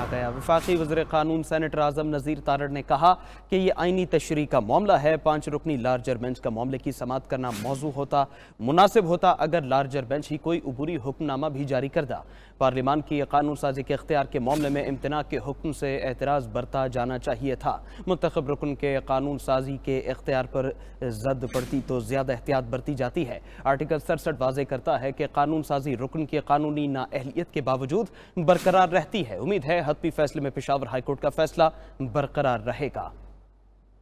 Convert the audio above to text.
आ गया वफाकी वजर कानून सैनटर आजम नज़ीर तारड़ ने कहा कि ये आइनी तशरी का मामला है पाँच रुकनी लार्जर बेंच का मामले की समात करना मौजू होता मुनासिब होता अगर लार्जर बेंच ही कोई अबूरी हुक्मनामा भी जारी करदा पार्लिमान की कानून साजी के अख्तियार के मामले में इम्तना के हुक्म से एतराज़ बरता जाना चाहिए था मंतखब रुकन के कानून साजी के अख्तियार पर जद पड़ती तो ज़्यादा एहतियात बरती जाती है आर्टिकल सड़सठ वाजे करता है कि कानून साजी रुकन की कानूनी नाअहलियत के बावजूद बरकरार रहती है उम्मीद है हतमी फैसले में पिशावर हाईकोर्ट का फैसला बरकरार रहेगा